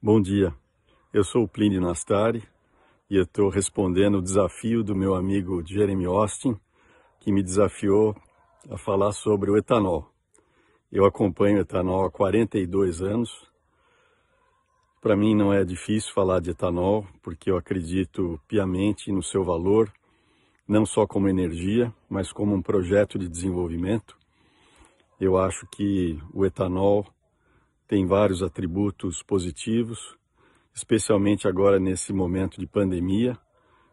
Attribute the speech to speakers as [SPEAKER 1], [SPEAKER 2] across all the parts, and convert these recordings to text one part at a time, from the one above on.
[SPEAKER 1] Bom dia, eu sou o Plínio Nastari e eu estou respondendo o desafio do meu amigo Jeremy Austin, que me desafiou a falar sobre o etanol. Eu acompanho o etanol há 42 anos. Para mim não é difícil falar de etanol, porque eu acredito piamente no seu valor, não só como energia, mas como um projeto de desenvolvimento. Eu acho que o etanol tem vários atributos positivos, especialmente agora nesse momento de pandemia,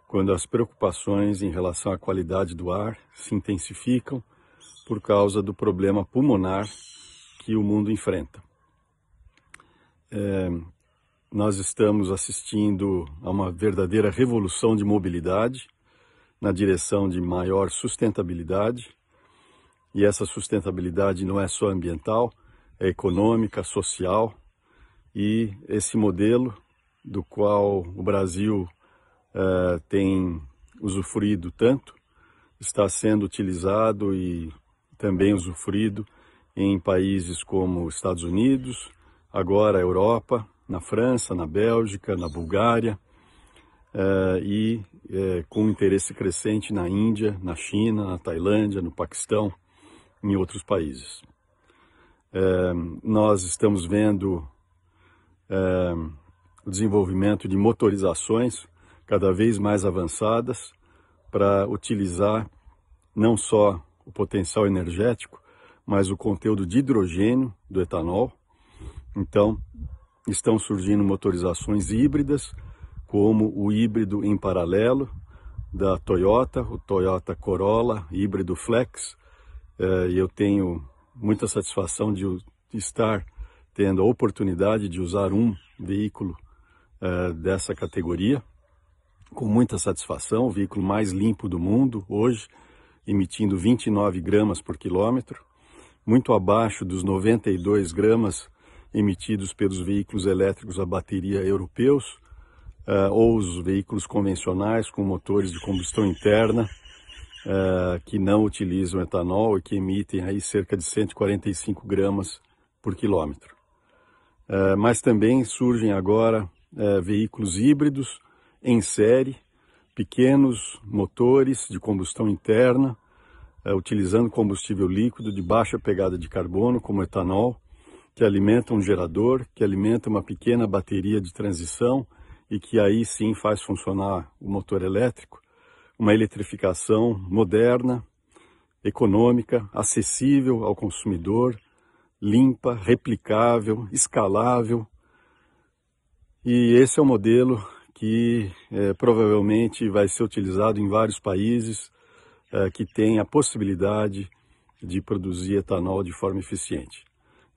[SPEAKER 1] quando as preocupações em relação à qualidade do ar se intensificam por causa do problema pulmonar que o mundo enfrenta. É, nós estamos assistindo a uma verdadeira revolução de mobilidade na direção de maior sustentabilidade, e essa sustentabilidade não é só ambiental, econômica, social e esse modelo do qual o Brasil uh, tem usufruído tanto está sendo utilizado e também usufruído em países como Estados Unidos, agora Europa, na França, na Bélgica, na Bulgária uh, e uh, com interesse crescente na Índia, na China, na Tailândia, no Paquistão, em outros países nós estamos vendo o desenvolvimento de motorizações cada vez mais avançadas para utilizar não só o potencial energético, mas o conteúdo de hidrogênio do etanol. Então, estão surgindo motorizações híbridas, como o híbrido em paralelo da Toyota, o Toyota Corolla híbrido Flex. Eh, e eu tenho muita satisfação de, estar tendo a oportunidade de usar um veículo eh, dessa categoria, com muita satisfação, o veículo mais limpo do mundo hoje, emitindo 29 gramas por quilômetro, muito abaixo dos 92 gramas emitidos pelos veículos elétricos a bateria europeus, eh, ou os veículos convencionais com motores de combustão interna, ah, que não utilizam etanol e que emitem aí cerca de 145 gramas por quilômetro. Ah, mas também surgem agora ah, veículos híbridos em série, pequenos motores de combustão interna, utilizando combustível líquido de baixa pegada de carbono, como etanol, que alimenta um gerador, que alimenta uma pequena bateria de transição e que aí sim faz funcionar o motor elétrico uma eletrificação moderna, econômica, acessível ao consumidor, limpa, replicável, escalável. E esse é o modelo que é, provavelmente vai ser utilizado em vários países é, que têm a possibilidade de produzir etanol de forma eficiente.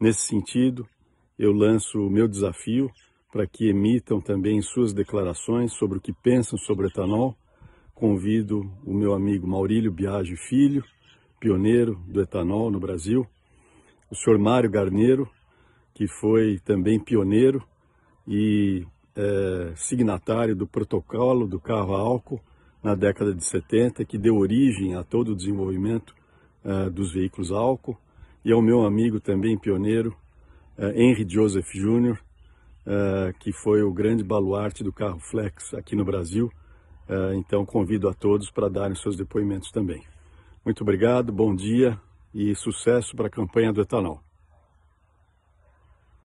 [SPEAKER 1] Nesse sentido, eu lanço o meu desafio para que emitam também suas declarações sobre o que pensam sobre etanol convido o meu amigo Maurílio Biagi Filho, pioneiro do etanol no Brasil, o senhor Mário Garneiro, que foi também pioneiro e é, signatário do protocolo do carro a álcool na década de 70, que deu origem a todo o desenvolvimento é, dos veículos álcool, e ao meu amigo também pioneiro, é, Henry Joseph Jr., é, que foi o grande baluarte do carro flex aqui no Brasil, ah, então convido a todos para darem seus depoimentos também. Muito obrigado, bom dia e sucesso para a campanha do etanol.